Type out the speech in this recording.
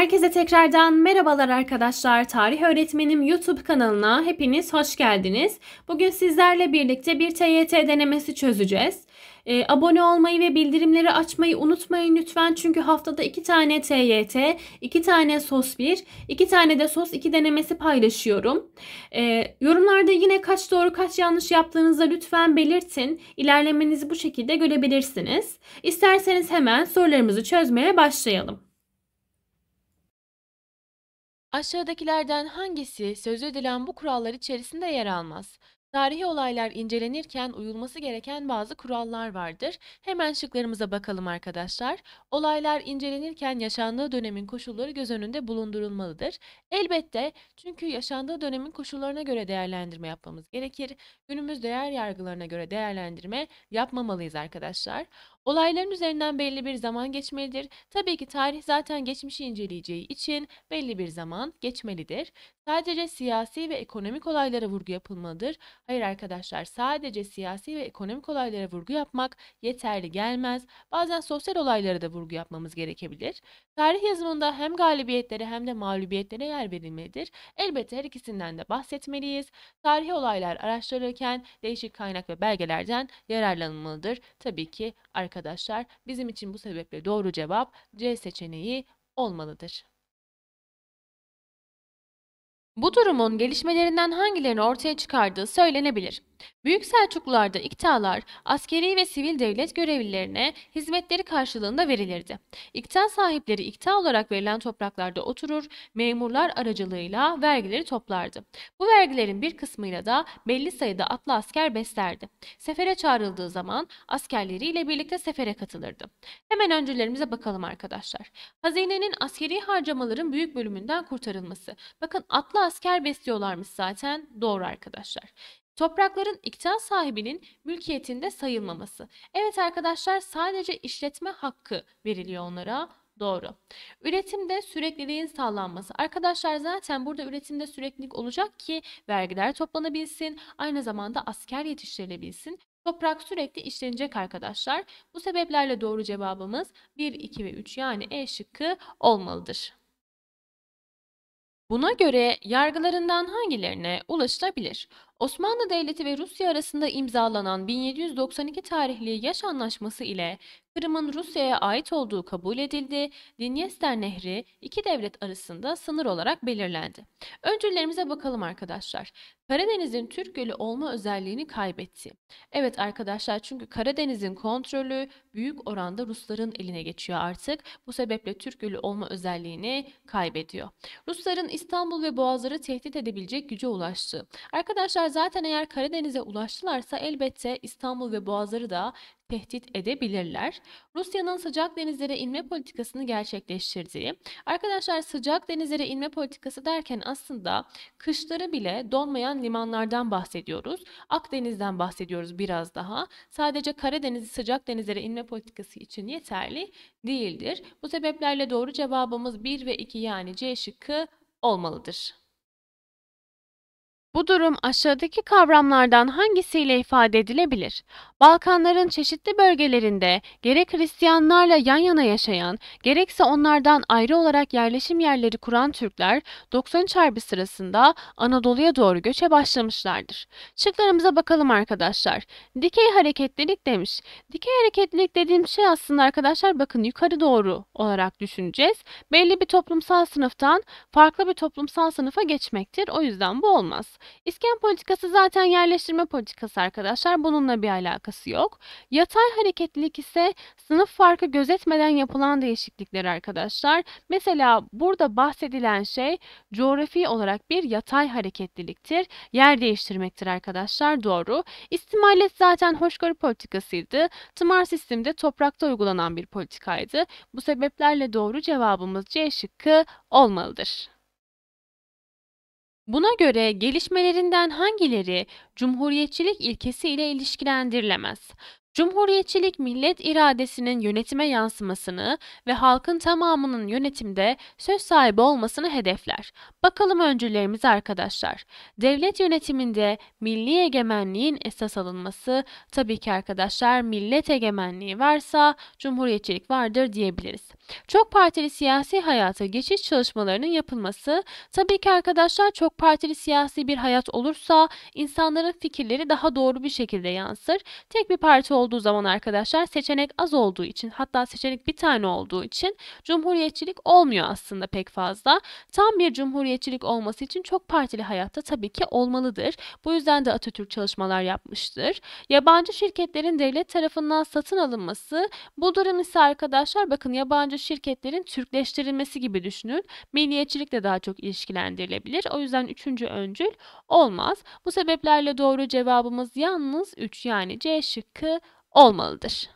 Herkese tekrardan merhabalar arkadaşlar. Tarih Öğretmenim YouTube kanalına hepiniz hoş geldiniz. Bugün sizlerle birlikte bir TYT denemesi çözeceğiz. E, abone olmayı ve bildirimleri açmayı unutmayın lütfen. Çünkü haftada 2 tane TYT, 2 tane SOS 1, 2 tane de SOS 2 denemesi paylaşıyorum. E, yorumlarda yine kaç doğru kaç yanlış yaptığınızda lütfen belirtin. İlerlemenizi bu şekilde görebilirsiniz. İsterseniz hemen sorularımızı çözmeye başlayalım. Aşağıdakilerden hangisi sözü edilen bu kurallar içerisinde yer almaz? Tarihi olaylar incelenirken uyulması gereken bazı kurallar vardır. Hemen şıklarımıza bakalım arkadaşlar. Olaylar incelenirken yaşandığı dönemin koşulları göz önünde bulundurulmalıdır. Elbette çünkü yaşandığı dönemin koşullarına göre değerlendirme yapmamız gerekir. Günümüz değer yargılarına göre değerlendirme yapmamalıyız arkadaşlar. Olayların üzerinden belli bir zaman geçmelidir. Tabii ki tarih zaten geçmişi inceleyeceği için belli bir zaman geçmelidir. Sadece siyasi ve ekonomik olaylara vurgu yapılmalıdır. Hayır arkadaşlar sadece siyasi ve ekonomik olaylara vurgu yapmak yeterli gelmez. Bazen sosyal olaylara da vurgu yapmamız gerekebilir. Tarih yazımında hem galibiyetlere hem de mağlubiyetlere yer verilmelidir. Elbette her ikisinden de bahsetmeliyiz. Tarihi olaylar araştırırken değişik kaynak ve belgelerden yararlanılmalıdır. Tabii ki arkadaşlar arkadaşlar bizim için bu sebeple doğru cevap C seçeneği olmalıdır. Bu durumun gelişmelerinden hangilerini ortaya çıkardığı söylenebilir. Büyük Selçuklularda iktalar askeri ve sivil devlet görevlilerine hizmetleri karşılığında verilirdi. İkta sahipleri ikta olarak verilen topraklarda oturur, memurlar aracılığıyla vergileri toplardı. Bu vergilerin bir kısmıyla da belli sayıda atlı asker beslerdi. Sefere çağrıldığı zaman askerleriyle birlikte sefere katılırdı. Hemen öncülerimize bakalım arkadaşlar. Hazinenin askeri harcamaların büyük bölümünden kurtarılması. Bakın atlı asker besliyorlarmış zaten. Doğru arkadaşlar. Toprakların iktidar sahibinin mülkiyetinde sayılmaması. Evet arkadaşlar sadece işletme hakkı veriliyor onlara. Doğru. Üretimde sürekliliğin sağlanması. Arkadaşlar zaten burada üretimde süreklilik olacak ki vergiler toplanabilsin, aynı zamanda asker yetiştirilebilsin. Toprak sürekli işlenecek arkadaşlar. Bu sebeplerle doğru cevabımız 1, 2 ve 3 yani E şıkkı olmalıdır. Buna göre yargılarından hangilerine ulaşılabilir? Osmanlı Devleti ve Rusya arasında imzalanan 1792 tarihli Yaş Anlaşması ile Kırım'ın Rusya'ya ait olduğu kabul edildi, Dinyester Nehri iki devlet arasında sınır olarak belirlendi. Öncüllerimize bakalım arkadaşlar. Karadeniz'in Türk Gölü olma özelliğini kaybetti. Evet arkadaşlar çünkü Karadeniz'in kontrolü büyük oranda Rusların eline geçiyor artık. Bu sebeple Türk Gölü olma özelliğini kaybediyor. Rusların İstanbul ve Boğazları tehdit edebilecek güce ulaştı. Arkadaşlar zaten eğer Karadeniz'e ulaştılarsa elbette İstanbul ve Boğazları da tehdit edebilirler. Rusya'nın sıcak denizlere inme politikasını gerçekleştirdiği, arkadaşlar sıcak denizlere inme politikası derken aslında kışları bile donmayan limanlardan bahsediyoruz. Akdeniz'den bahsediyoruz biraz daha. Sadece Karadeniz'i sıcak denizlere inme politikası için yeterli değildir. Bu sebeplerle doğru cevabımız 1 ve 2 yani C şıkkı olmalıdır. Bu durum aşağıdaki kavramlardan hangisiyle ifade edilebilir? Balkanların çeşitli bölgelerinde gerek Hristiyanlarla yan yana yaşayan, gerekse onlardan ayrı olarak yerleşim yerleri kuran Türkler 93 Harbi sırasında Anadolu'ya doğru göçe başlamışlardır. Şıklarımıza bakalım arkadaşlar. Dikey hareketlilik demiş. Dikey hareketlilik dediğim şey aslında arkadaşlar bakın yukarı doğru olarak düşüneceğiz. Belli bir toplumsal sınıftan farklı bir toplumsal sınıfa geçmektir. O yüzden bu olmaz. İskan politikası zaten yerleştirme politikası arkadaşlar. Bununla bir alakası yok. Yatay hareketlilik ise sınıf farkı gözetmeden yapılan değişiklikler arkadaşlar. Mesela burada bahsedilen şey coğrafi olarak bir yatay hareketliliktir. Yer değiştirmektir arkadaşlar. Doğru. İstimalet zaten hoşgörü politikasıydı. Tımar sistemde toprakta uygulanan bir politikaydı. Bu sebeplerle doğru cevabımız C şıkkı olmalıdır. Buna göre gelişmelerinden hangileri cumhuriyetçilik ilkesi ile ilişkilendirilemez? Cumhuriyetçilik millet iradesinin yönetime yansımasını ve halkın tamamının yönetimde söz sahibi olmasını hedefler. Bakalım öncülerimiz arkadaşlar. Devlet yönetiminde milli egemenliğin esas alınması, tabii ki arkadaşlar millet egemenliği varsa cumhuriyetçilik vardır diyebiliriz. Çok partili siyasi hayata geçiş çalışmalarının yapılması, tabii ki arkadaşlar çok partili siyasi bir hayat olursa insanların fikirleri daha doğru bir şekilde yansır. Tek bir parti olduğu zaman arkadaşlar seçenek az olduğu için hatta seçenek bir tane olduğu için cumhuriyetçilik olmuyor aslında pek fazla. Tam bir cumhuriyetçilik olması için çok partili hayatta tabii ki olmalıdır. Bu yüzden de Atatürk çalışmalar yapmıştır. Yabancı şirketlerin devlet tarafından satın alınması bu durum ise arkadaşlar bakın yabancı şirketlerin Türkleştirilmesi gibi düşünün. Milliyetçilikle daha çok ilişkilendirilebilir. O yüzden üçüncü öncül olmaz. Bu sebeplerle doğru cevabımız yalnız 3 yani C şıkkı olmalıdır.